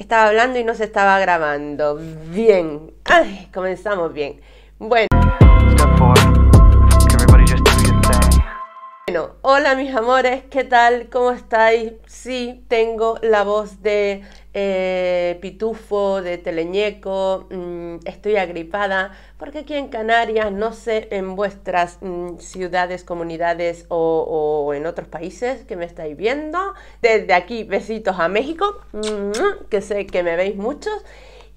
Estaba hablando y no se estaba grabando. Bien. comenzamos bien. Bueno. Bueno, hola mis amores, ¿qué tal? ¿Cómo estáis? Sí, tengo la voz de eh, pitufo, de teleñeco, mm, estoy agripada, porque aquí en Canarias, no sé en vuestras mm, ciudades, comunidades o, en otros países que me estáis viendo, desde aquí besitos a México, mm, que sé que me veis muchos,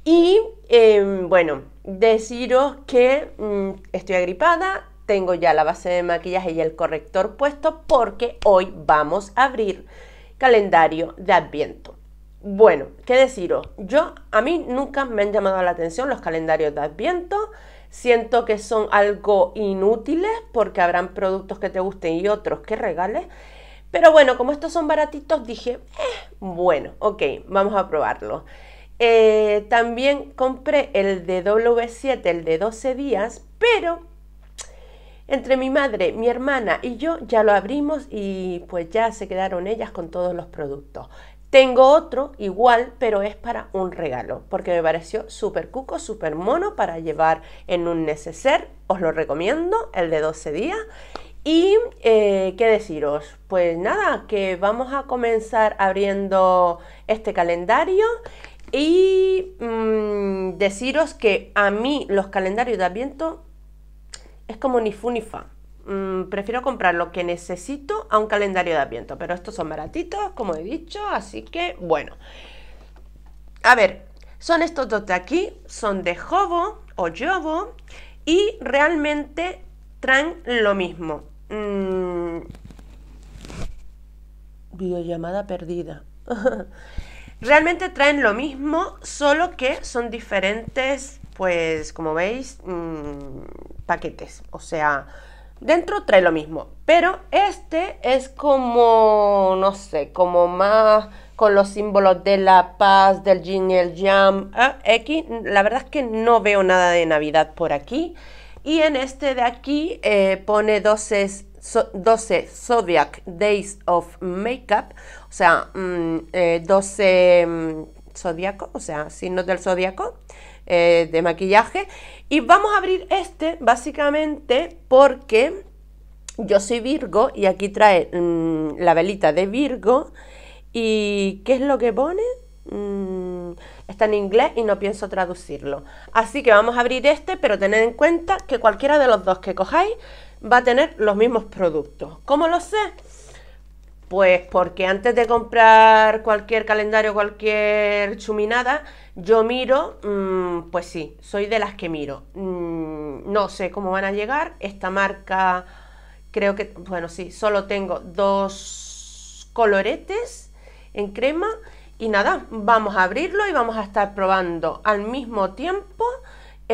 y em, bueno, deciros que estoy agripada, tengo ya la base de maquillaje y el corrector puesto porque hoy vamos a abrir calendario de adviento. Bueno, qué deciros, yo a mí nunca me han llamado la atención los calendarios de Adviento. Siento que son algo inútiles porque habrán productos que te gusten y otros que regales. Pero bueno, como estos son baratitos, dije, eh, bueno, ok, vamos a probarlo. Eh, también compré el de W7, el de 12 días, pero entre mi madre, mi hermana y yo ya lo abrimos y pues ya se quedaron ellas con todos los productos. Tengo otro igual, pero es para un regalo, porque me pareció súper cuco, súper mono para llevar en un neceser. Os lo recomiendo, el de 12 días. Y eh, qué deciros, pues nada, que vamos a comenzar abriendo este calendario y mm, deciros que a mí los calendarios de Adviento es como ni fu ni fa. Mm, prefiero comprar lo que necesito a un calendario de aviento, pero estos son baratitos, como he dicho, así que bueno. A ver, son estos dos de aquí, son de Jobo o Jobo y realmente traen lo mismo. Mm, videollamada perdida. realmente traen lo mismo, solo que son diferentes, pues como veis, mm, paquetes. O sea, Dentro trae lo mismo, pero este es como, no sé, como más con los símbolos de la paz, del yin y el yang. Ah, la verdad es que no veo nada de Navidad por aquí. Y en este de aquí eh, pone 12, Zodiac Days of Makeup, o sea, 12 mm, eh, mm, zodiacos, o sea, signos del zodiaco. Eh, de maquillaje. Y vamos a abrir este básicamente porque yo soy Virgo y aquí trae mm, la velita de Virgo. ¿Y qué es lo que pone? Mm, está en inglés y no pienso traducirlo. Así que vamos a abrir este, pero tened en cuenta que cualquiera de los dos que cojáis va a tener los mismos productos. ¿Cómo lo sé? Pues porque antes de comprar cualquier calendario, cualquier chuminada, yo miro, mm, pues sí, soy de las que miro. Mm, no sé cómo van a llegar. Esta marca, creo que, bueno, sí, solo tengo dos coloretes en crema. Y nada, vamos a abrirlo y vamos a estar probando al mismo tiempo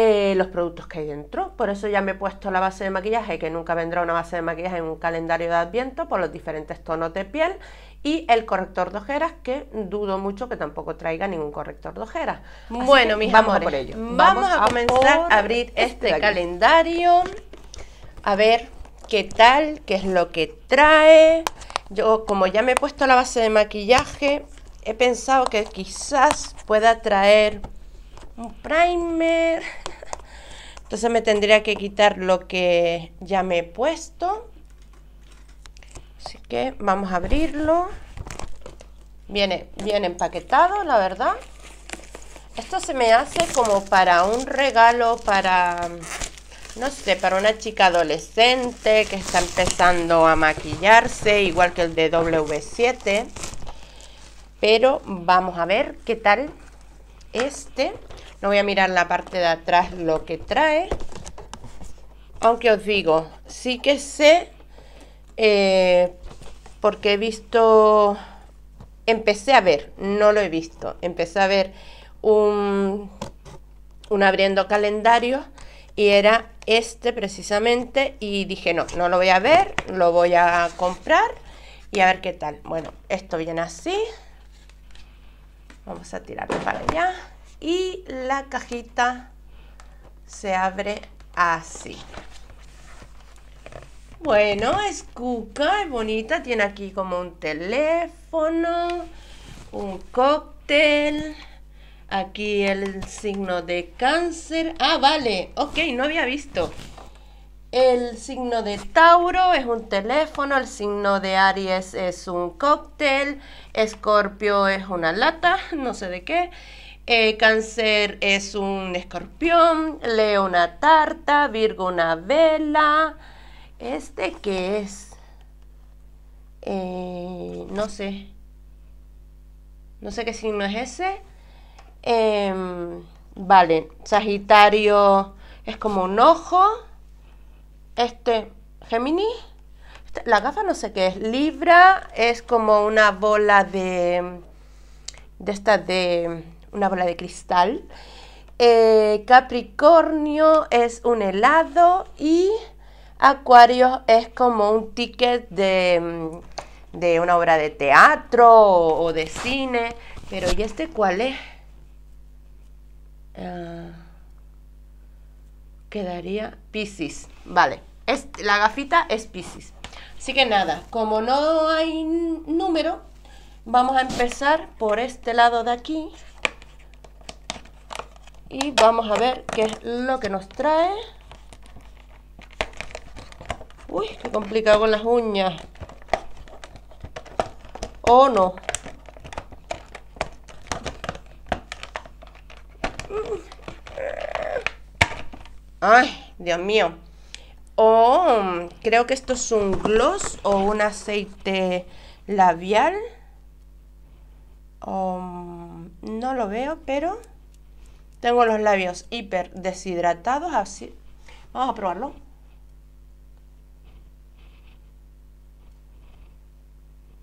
eh, los productos que hay dentro. Por eso ya me he puesto la base de maquillaje, que nunca vendrá una base de maquillaje en un calendario de adviento, por los diferentes tonos de piel y el corrector de ojeras, que dudo mucho que tampoco traiga ningún corrector de ojeras. bueno, mis vamos ello. Vamos, a, comenzar a abrir este, este calendario, a ver qué tal, qué es lo que trae. Yo, como ya me he puesto la base de maquillaje, he pensado que quizás pueda traer un primer, entonces me tendría que quitar lo que ya me he puesto. Así que vamos a abrirlo. Viene bien empaquetado, la verdad. Esto se me hace como para un regalo, para, no sé, para una chica adolescente que está empezando a maquillarse, igual que el de W7. Pero vamos a ver qué tal este. No voy a mirar la parte de atrás lo que trae. Aunque os digo, sí que sé, eh, porque he visto, empecé a ver, no lo he visto, empecé a ver un, un abriendo calendario y era este precisamente y dije no, no lo voy a ver, lo voy a comprar y a ver qué tal. Bueno, esto viene así. Vamos a tirarlo para allá y la cajita se abre así. Bueno, es cuca, es bonita, tiene aquí como un teléfono, un cóctel, aquí el signo de cáncer. Ah, vale, ok, no había visto. El signo de Tauro es un teléfono, el signo de Aries es un cóctel, Escorpio es una lata, no sé de qué, eh, cáncer es un escorpión, Leo una tarta, Virgo una vela. ¿Este qué es? Eh, no sé. No sé qué signo es ese. Em, vale, Sagitario es como un ojo. Este, Géminis. Este, la gafa no sé qué es. Libra es como una bola de... De esta de una bola de cristal. Eh, Capricornio es un helado y Acuario es como un ticket mm, de, una obra de teatro o, de cine. Pero ¿y este cuál es? Ah, quedaría Pisces. Vale, la gafita es Pisces. Así que nada, como no hay número, vamos a empezar por este lado de aquí y vamos a ver qué es lo que nos trae. Uy, qué complicado con las uñas. O oh, no. Ay, Dios mío. Oh, creo que esto es un gloss o un aceite labial. no lo veo, pero tengo los labios hiper deshidratados, así. Vamos a probarlo.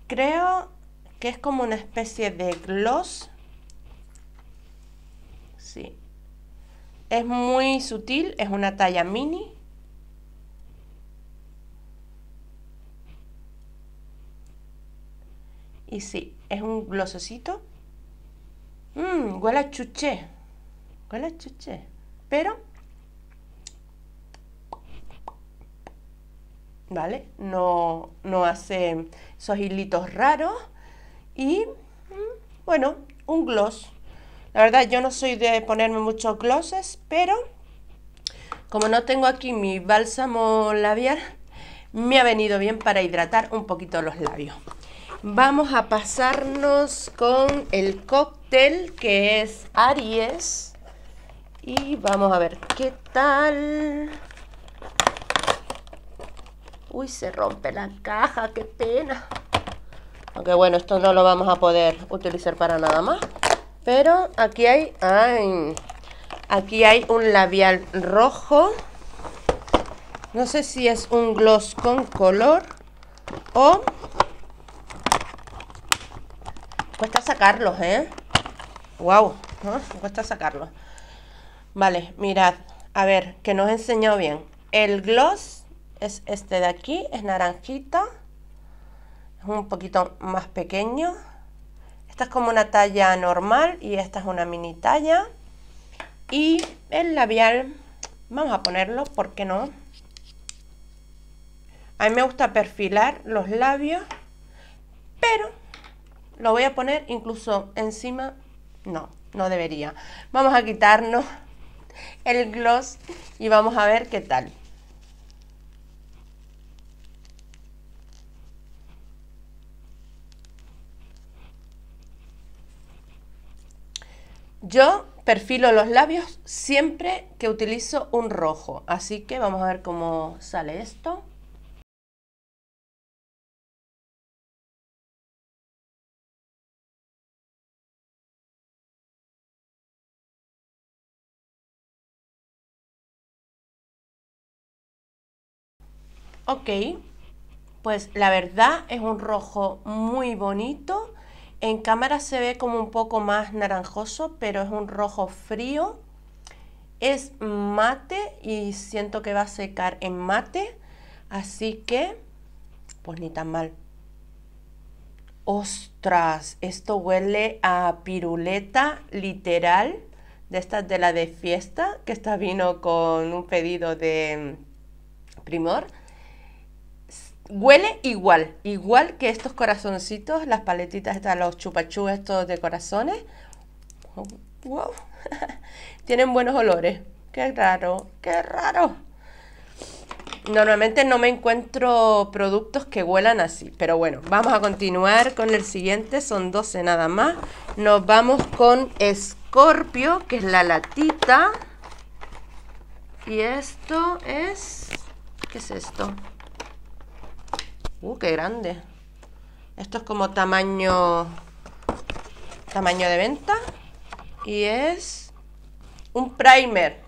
Creo que es como una especie de gloss. Sí. Es muy sutil, es una talla mini. Y sí, es un glossocito Mmm, huele a chuché con la chuche. Pero, ¿vale? No, no hace esos hilitos raros. Y, mm, bueno, un gloss. La verdad, yo no soy de ponerme muchos glosses, pero como no tengo aquí mi bálsamo labial, me ha venido bien para hidratar un poquito los labios. Vamos a pasarnos con el cóctel que es Aries y vamos a ver qué tal. Uy, se rompe la caja, qué pena. Aunque bueno, esto no lo vamos a poder utilizar para nada más. Pero aquí hay... aquí hay un labial rojo. No sé si es un gloss con color o... Cuesta sacarlos, ¿eh? ¡Wow! Cuesta sacarlos. Vale, mirad, a ver, que nos enseñó bien. El gloss es este de aquí, es naranjita, es un poquito más pequeño. Esta es como una talla normal y esta es una mini talla. Y el labial, vamos a ponerlo, ¿por qué no? A mí me gusta perfilar los labios, pero lo voy a poner incluso encima, no, no debería. Vamos a quitarnos el gloss y vamos a ver qué tal. Yo perfilo los labios siempre que utilizo un rojo, así que vamos a ver cómo sale esto. Ok, pues la verdad es un rojo muy bonito. En cámara se ve como un poco más naranjoso, pero es un rojo frío. Es mate y siento que va a secar en mate. Así que, pues ni tan mal. Ostras, esto huele a piruleta literal de estas de la de fiesta, que esta vino con un pedido de mm, primor. Huele igual, igual que estos corazoncitos, las paletitas estas, los chupachú estos de corazones. Wow. Tienen buenos olores. Qué raro, qué raro. Normalmente no me encuentro productos que huelan así, pero bueno, vamos a continuar con el siguiente, son 12 nada más. Nos vamos con Scorpio, que es la latita. Y esto es... ¿Qué es esto? Uh, qué grande. Esto es como tamaño tamaño de venta y es un primer.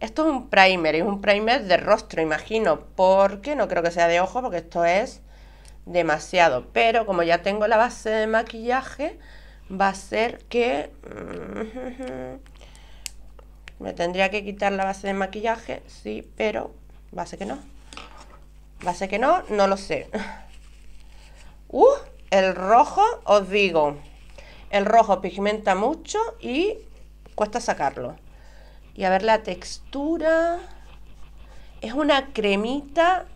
Esto es un primer, es un primer de rostro, imagino, porque no creo que sea de ojo, porque esto es demasiado. Pero como ya tengo la base de maquillaje, va a ser que... Me tendría que quitar la base de maquillaje, sí, pero va a ser que no. Va a ser que no, no lo sé. Uh, el rojo, os digo, el rojo pigmenta mucho y cuesta sacarlo. Y a ver la textura. Es una cremita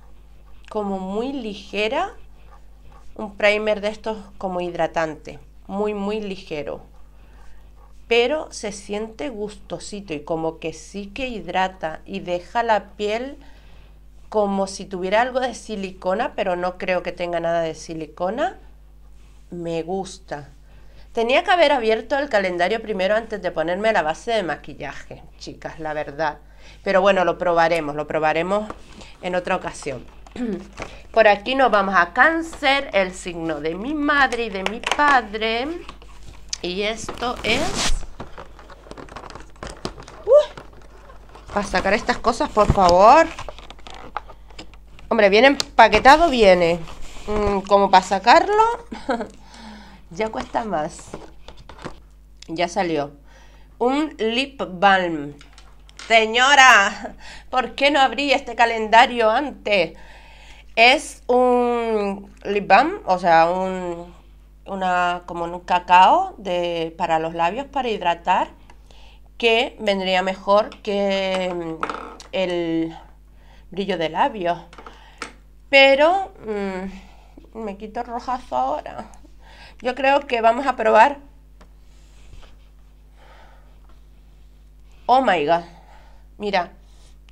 como muy ligera. Un primer de estos como hidratante. Muy, muy ligero. Pero se siente gustosito y como que sí que hidrata y deja la piel como si tuviera algo de silicona, pero no creo que tenga nada de silicona. Me gusta. Tenía que haber abierto el calendario primero antes de ponerme la base de maquillaje, chicas, la verdad. Pero bueno, lo probaremos, lo probaremos en otra ocasión. Por aquí nos vamos a cáncer, el signo de mi madre y de mi padre. Y esto es... Uh, para sacar estas cosas, por favor. Hombre, viene empaquetado, viene. Mm, como para sacarlo, ya cuesta más. Ya salió. Un lip balm. Señora, ¿por qué no abrí este calendario antes? Es un lip balm, o sea, un, una, como un cacao para los labios, para hidratar, que vendría mejor que mm, el brillo de labios. Pero mm, me quito el rojazo ahora. Yo creo que vamos a probar. Oh my god. Mira,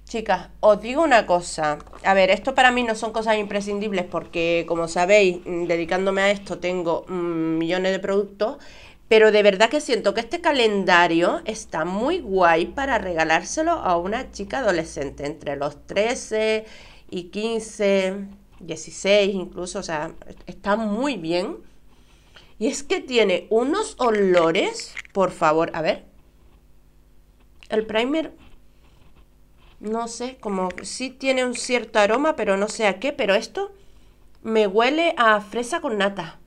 chicas, os digo una cosa. A ver, esto para mí no son cosas imprescindibles porque, como sabéis, mm, dedicándome a esto tengo mm, millones de productos. Pero de verdad que siento que este calendario está muy guay para regalárselo a una chica adolescente entre los 13 y 15, 16 incluso, o sea, está muy bien. Y es que tiene unos olores, por favor, a ver. El primer, no sé, como sí tiene un cierto aroma, pero no sé a qué, pero esto me huele a fresa con nata.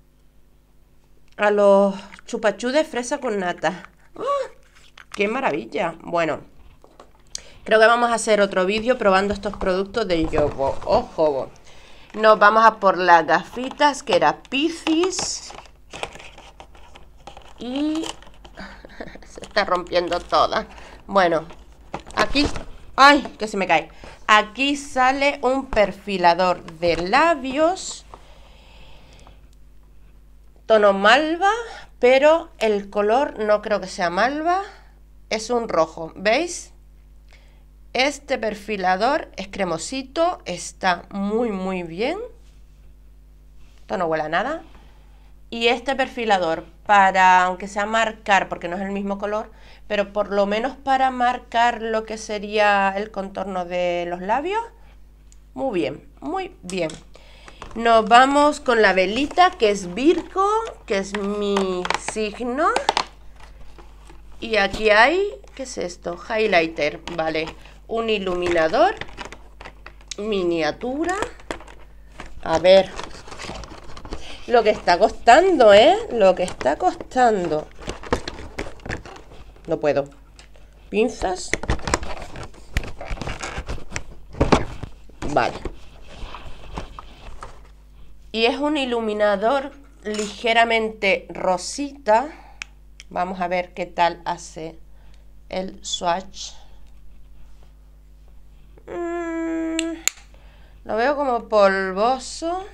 A los chupachú de fresa con nata. ¡Ah! ¡Qué maravilla! Bueno. Creo que vamos a hacer otro vídeo probando estos productos de Yobo Ojo Nos vamos a por las gafitas, que era Piscis. Y... se está rompiendo toda. Bueno, aquí... ¡Ay! Que se me cae. Aquí sale un perfilador de labios tono malva, pero el color no creo que sea malva, es un rojo, ¿veis? Este perfilador es cremosito, está muy muy bien. Esto no huele a nada. Y este perfilador, para, aunque sea marcar, porque no es el mismo color, pero por lo menos para marcar lo que sería el contorno de los labios, muy bien, muy bien. Nos vamos con la velita, que es Virgo, que es mi signo. Y aquí hay, ¿qué es esto? Highlighter, vale un iluminador, miniatura. A ver, lo que está costando, ¿eh? Lo que está costando. No puedo. Pinzas. Vale. Y es un iluminador ligeramente rosita. Vamos a ver qué tal hace el swatch. Mm, lo veo como polvoso.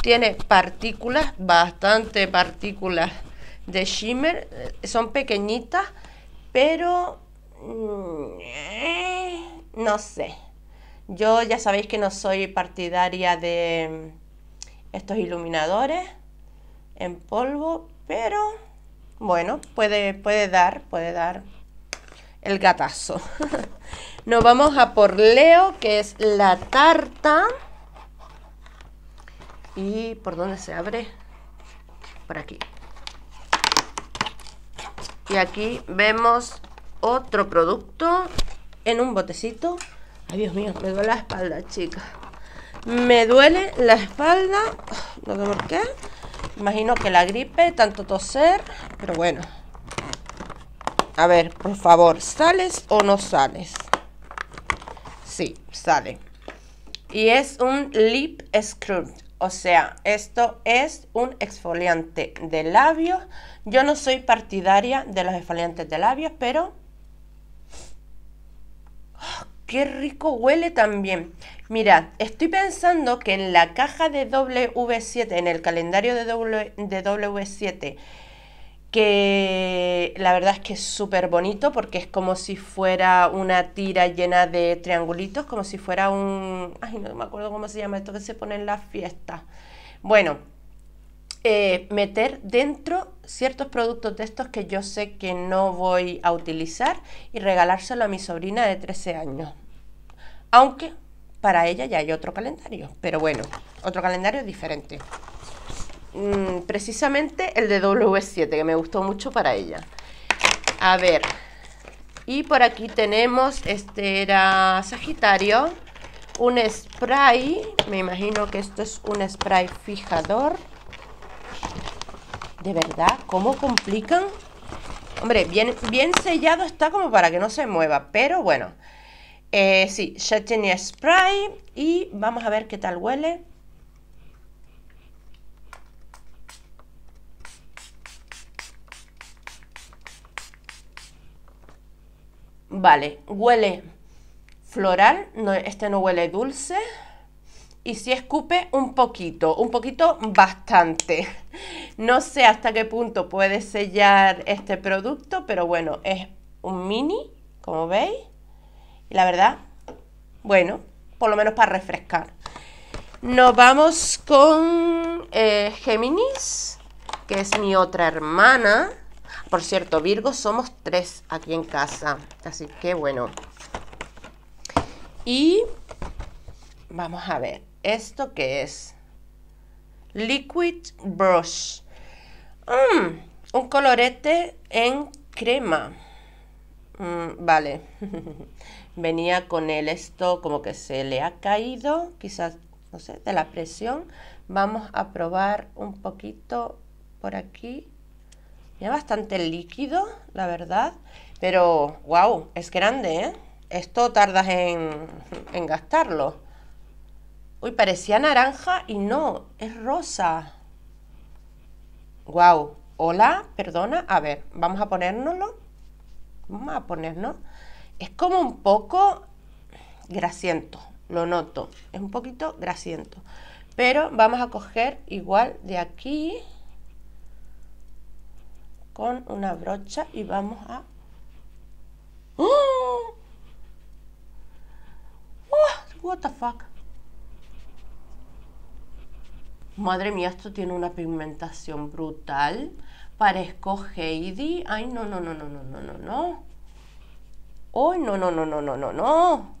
Tiene partículas, bastante partículas de shimmer. Eh, son pequeñitas, pero... Mm, no sé. Yo ya sabéis que no soy partidaria de mm, estos iluminadores en polvo, pero bueno, puede, puede dar, puede dar el gatazo. Nos vamos a por Leo, que es la tarta. ¿Y por dónde se abre? Por aquí. Y aquí vemos otro producto en un botecito. Ay, Dios mío, me duele la espalda, chica. Me duele la espalda. No sé por qué. Imagino que la gripe, tanto toser. Pero bueno. A ver, por favor, ¿sales o no sales? Sí, sale. Y es un lip scrub. O sea, esto es un exfoliante de labios. Yo no soy partidaria de los exfoliantes de labios, pero... ¡ah! ¡Qué rico huele también! mira estoy pensando que en la caja de W7, en el calendario de, de W7, que la verdad es que es súper bonito porque es como si fuera una tira llena de triangulitos, como si fuera un... Ay, no me acuerdo cómo se llama esto que se pone en las fiestas. Bueno, eh, meter dentro ciertos productos de estos que yo sé que no voy a utilizar y regalárselo a mi sobrina de 13 años. Aunque para ella ya hay otro calendario, pero bueno, otro calendario diferente. Mm, precisamente el de W7, que me gustó mucho para ella. A ver, y por aquí tenemos, este era Sagitario, un spray, me imagino que esto es un spray fijador. De verdad, ¿cómo complican? Hombre, bien, bien sellado está como para que no se mueva, pero bueno. Eh, sí, ya tenía spray y vamos a ver qué tal huele. Vale, huele floral, este no huele dulce. Y si escupe un poquito, un poquito bastante. No sé hasta qué punto puede sellar este producto, pero bueno, es un mini, como veis. Y la verdad, bueno, por lo menos para refrescar. Nos vamos con eh, Géminis, que es mi otra hermana. Por cierto, Virgo somos tres aquí en casa. Así que bueno. Y vamos a ver, ¿esto qué es? Liquid Brush. Mm, un colorete en crema. Mm, vale. Venía con él esto como que se le ha caído, quizás, no sé, de la presión. Vamos a probar un poquito por aquí bastante líquido, la verdad. Pero, wow, es grande, ¿eh? Esto tardas en, gastarlo. Uy, parecía naranja y no, es rosa. Wow, hola, perdona. A ver, vamos a ponérnoslo. Vamos a ponernos. Es como un poco grasiento, lo noto. Es un poquito grasiento. Pero vamos a coger igual de aquí con una brocha y vamos a... What the fuck? Madre mía, esto tiene una pigmentación brutal. Parezco Heidi. Ay, no, no, no, no, no, no, no, no. Oh, no, no, no, no, no, no, no.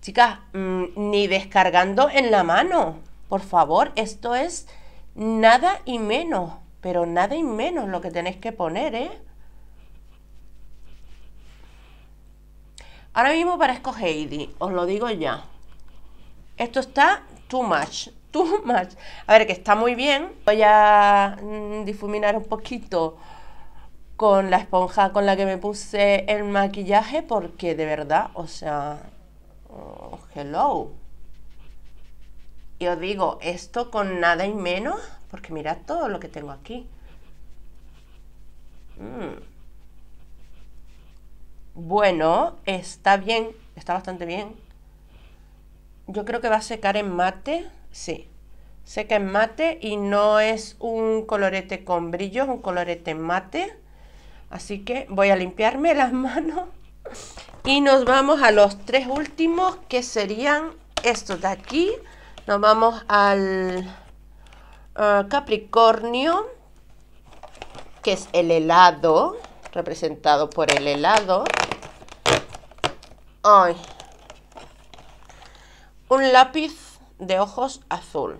Chicas, ni descargando en la mano. Por favor, esto es nada y menos. Pero nada y menos lo que tenéis que poner, ¿eh? Ahora mismo parezco Heidi, os lo digo ya. Esto está too much, too much. A ver, que está muy bien. Voy a mm, difuminar un poquito con la esponja con la que me puse el maquillaje porque de verdad, o sea, oh, hello. Y os digo, esto con nada y menos porque mirad todo lo que tengo aquí. Mm. Bueno, está bien, está bastante bien. Yo creo que va a secar en mate, sí. Seca en mate y no es un colorete con brillo, es un colorete mate. Así que voy a limpiarme las manos. Y nos vamos a los tres últimos que serían estos de aquí. Nos vamos al Ah, Capricornio, que es el helado, representado por el helado. Ay. Un lápiz de ojos azul.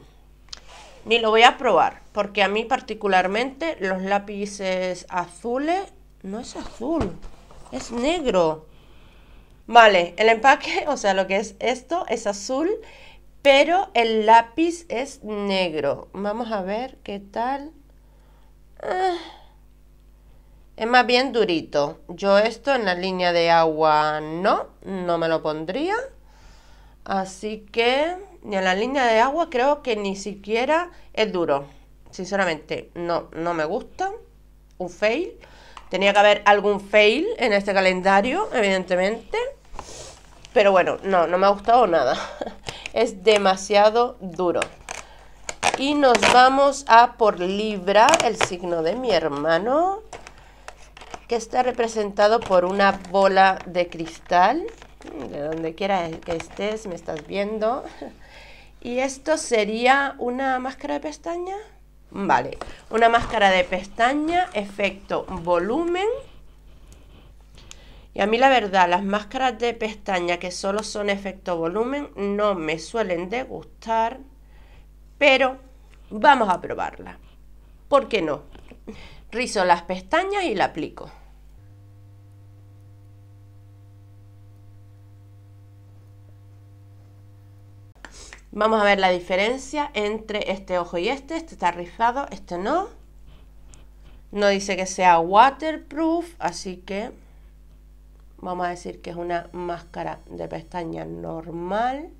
Ni lo voy a probar, porque a mí particularmente los lápices azules no es azul, es negro. Vale, el empaque, o sea, lo que es esto, es azul pero el lápiz es negro. Vamos a ver qué tal. Ah, es más bien durito. Yo esto en la línea de agua no, no me lo pondría. Así que ni en la línea de agua creo que ni siquiera es duro. Sinceramente, no, no me gusta. Un fail. Tenía que haber algún fail en este calendario, evidentemente. Pero bueno, no, no me ha gustado nada. es demasiado duro. Y nos vamos a por Libra, el signo de mi hermano, que está representado por una bola de cristal. De donde quiera que estés, me estás viendo. Y esto sería una máscara de pestaña. Vale, una máscara de pestaña, efecto volumen y a mí la verdad, las máscaras de pestaña que solo son efecto volumen no me suelen degustar, pero vamos a probarla. ¿Por qué no? Rizo las pestañas y la aplico. Vamos a ver la diferencia entre este ojo y este. Este está rizado, este no. No dice que sea waterproof, así que vamos a decir que es una máscara de pestaña normal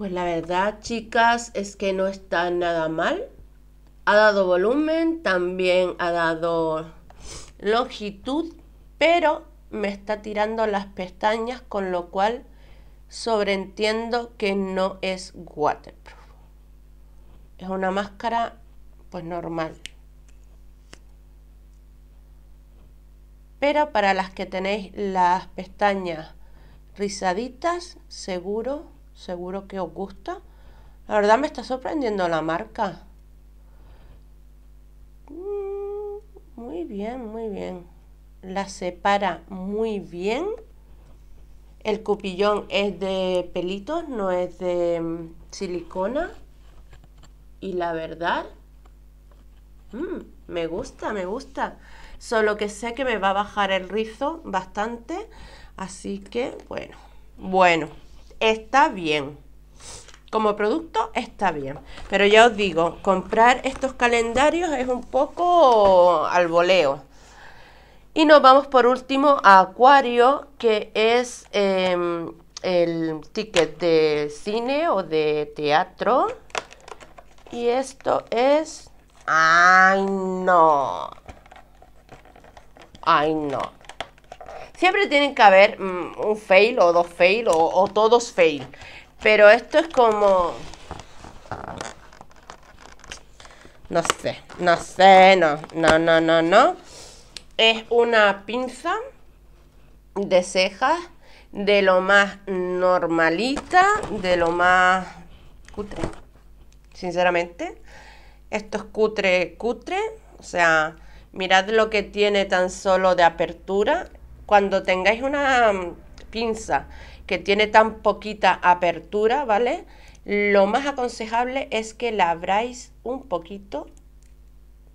Pues la verdad, chicas, es que no está nada mal. Ha dado volumen, también ha dado longitud, pero me está tirando las pestañas, con lo cual sobreentiendo que no es waterproof. Es una máscara pues normal. Pero para las que tenéis las pestañas rizaditas, seguro seguro que os gusta. La verdad me está sorprendiendo la marca. Mm, muy bien, muy bien. La separa muy bien. El cupillón es de pelitos, no es de mm, silicona. Y la verdad, mm, me gusta, me gusta. Solo que sé que me va a bajar el rizo bastante. Así que, bueno, bueno está bien. Como producto está bien. Pero ya os digo, comprar estos calendarios es un poco al voleo. Y nos vamos por último a Acuario, que es em, el ticket de cine o de teatro. Y esto es... ¡Ay, no! ¡Ay, no! Siempre tienen que haber mm, un fail o dos fail o, o todos fail. Pero esto es como... No sé, no sé, no, no, no, no, no. Es una pinza de cejas de lo más normalita, de lo más cutre, sinceramente. Esto es cutre, cutre. O sea, mirad lo que tiene tan solo de apertura. Cuando tengáis una mm, pinza que tiene tan poquita apertura, ¿vale? Lo más aconsejable es que la abráis un poquito,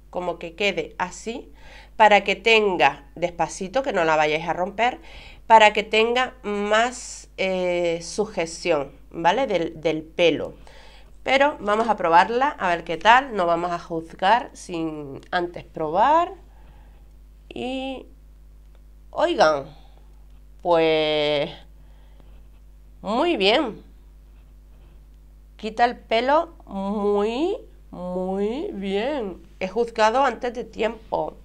como que quede así, para que tenga, despacito, que no la vayáis a romper, para que tenga más eh, sujeción, ¿vale? Del, del pelo. Pero vamos a probarla, a ver qué tal, no vamos a juzgar sin antes probar. Y Oigan, pues muy bien. Quita el pelo muy, muy bien. He juzgado antes de tiempo.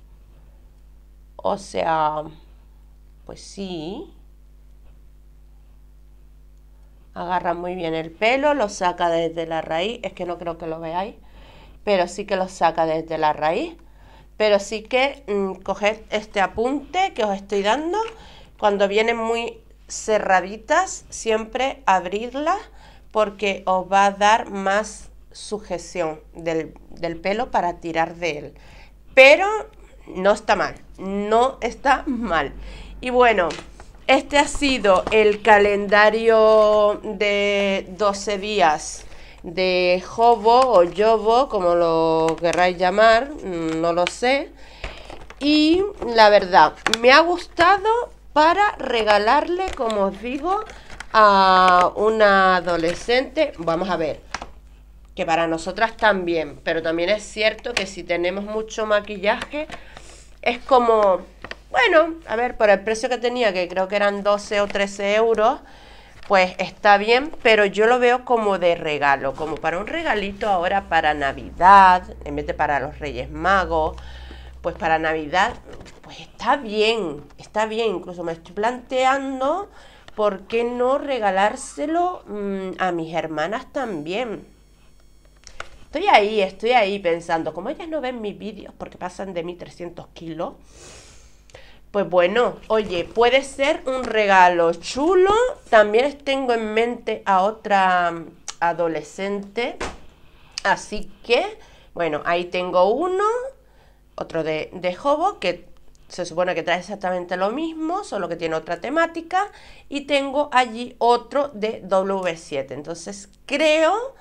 O sea, pues sí. Agarra muy bien el pelo, lo saca desde la raíz. Es que no creo que lo veáis, pero sí que lo saca desde la raíz pero sí que mm, coged este apunte que os estoy dando. Cuando vienen muy cerraditas, siempre abrirlas porque os va a dar más sujeción del, del pelo para tirar de él. Pero no está mal, no está mal. Y bueno, este ha sido el calendario de 12 días de Jobo o Jobo, como lo querráis llamar, mm, no lo sé. Y la verdad, me ha gustado para regalarle, como os digo, a una adolescente. Vamos a ver, que para nosotras también, pero también es cierto que si tenemos mucho maquillaje, es como, bueno, a ver, por el precio que tenía, que creo que eran 12 o 13 euros pues está bien, pero yo lo veo como de regalo, como para un regalito ahora para Navidad, en vez de para los Reyes Magos, pues para Navidad, pues está bien, está bien, incluso me estoy planteando por qué no regalárselo mm, a mis hermanas también. Estoy ahí, estoy ahí pensando, como ellas no ven mis vídeos porque pasan de 1.300 kilos, pues bueno, oye, puede ser un regalo chulo. También tengo en mente a otra mm, adolescente. Así que, bueno, ahí tengo uno, otro de, de Hobo, que se supone que trae exactamente lo mismo, solo que tiene otra temática. Y tengo allí otro de W7. Entonces creo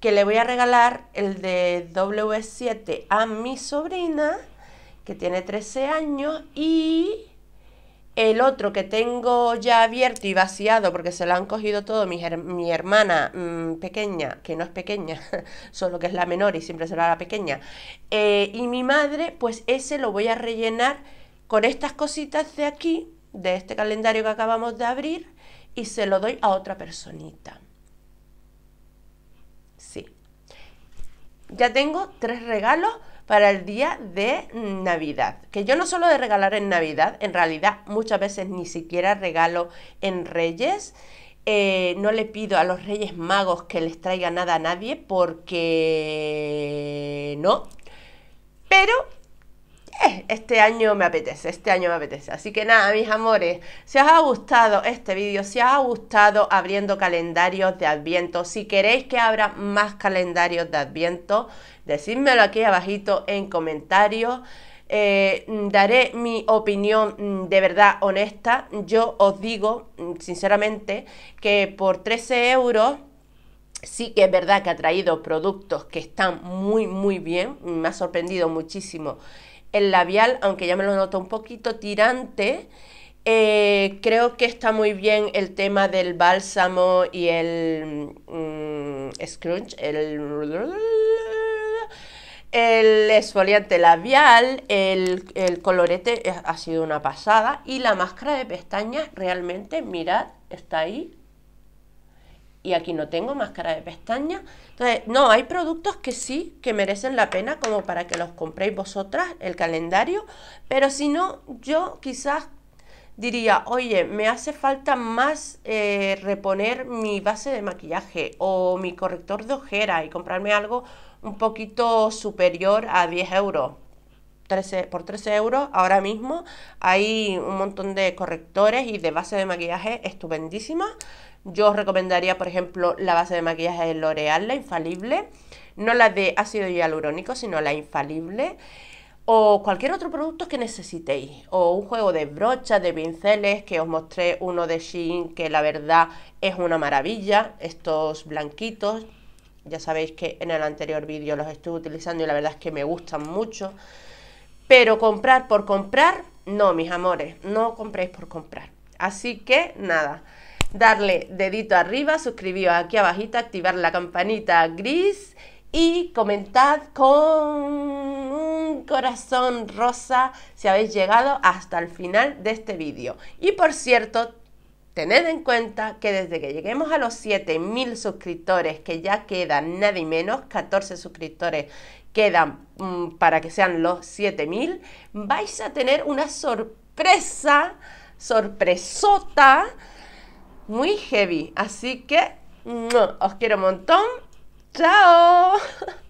que le voy a regalar el de W7 a mi sobrina que tiene 13 años, y el otro que tengo ya abierto y vaciado porque se lo han cogido todo mi, hermana mm, pequeña, que no es pequeña, solo que es la menor y siempre será la pequeña, eh, y mi madre, pues ese lo voy a rellenar con estas cositas de aquí, de este calendario que acabamos de abrir, y se lo doy a otra personita. Sí. Ya tengo tres regalos para el día de Navidad. Que yo no solo de regalar en Navidad, en realidad muchas veces ni siquiera regalo en Reyes. Eh, no le pido a los Reyes Magos que les traiga nada a nadie porque no. Pero eh, este año me apetece, este año me apetece. Así que nada, mis amores, si os ha gustado este vídeo, si os ha gustado abriendo calendarios de Adviento, si queréis que abra más calendarios de Adviento, decídmelo aquí abajito en comentarios. Eh, daré mi opinión mm, de verdad honesta. Yo os digo, mm, sinceramente, que por 13 euros sí que es verdad que ha traído productos que están muy, muy bien. Me ha sorprendido muchísimo el labial, aunque ya me lo noto un poquito tirante, eh, creo que está muy bien el tema del bálsamo y el mm, scrunch, el, esfoliante labial, el, el, colorete ha sido una pasada y la máscara de pestañas realmente, mirad, está ahí y aquí no tengo máscara de pestaña Entonces, no, hay productos que sí, que merecen la pena como para que los compréis vosotras, el calendario, pero si no, yo quizás diría, oye, me hace falta más eh, reponer mi base de maquillaje o mi corrector de ojera y comprarme algo un poquito superior a 10 euros. por 13 euros ahora mismo hay un montón de correctores y de base de maquillaje estupendísimas yo os recomendaría, por ejemplo, la base de maquillaje de L'Oreal, la infalible, no la de ácido hialurónico, sino la infalible o cualquier otro producto que necesitéis, o un juego de brochas, de pinceles, que os mostré uno de Shein que la verdad es una maravilla, estos blanquitos, ya sabéis que en el anterior vídeo los estuve utilizando y la verdad es que me gustan mucho, pero comprar por comprar, no mis amores, no compréis por comprar, así que nada, darle dedito arriba, suscribiros aquí abajito, activar la campanita gris y comentad con un corazón rosa si habéis llegado hasta el final de este vídeo. Y por cierto, Tened en cuenta que desde que lleguemos a los 7000 suscriptores, que ya quedan nadie menos, 14 suscriptores quedan mm, para que sean los 7000, vais a tener una sorpresa, sorpresota muy heavy. Así que os quiero un montón. ¡Chao!